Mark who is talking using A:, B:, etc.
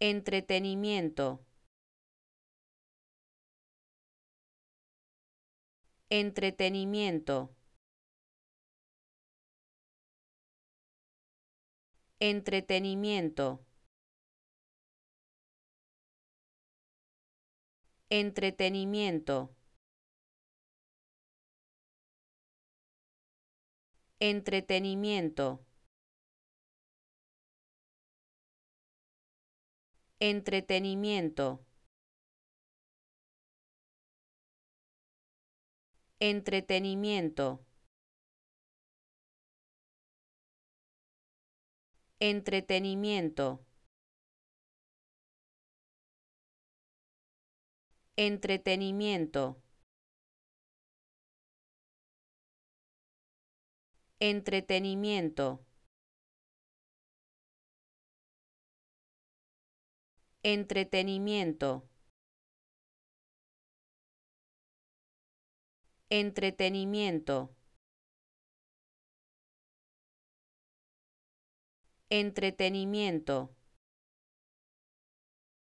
A: Entretenimiento. Entretenimiento. Entretenimiento. Entretenimiento. Entretenimiento. Entretenimiento. Entretenimiento. Entretenimiento. Entretenimiento. Entretenimiento. Entretenimiento. Entretenimiento. Entretenimiento.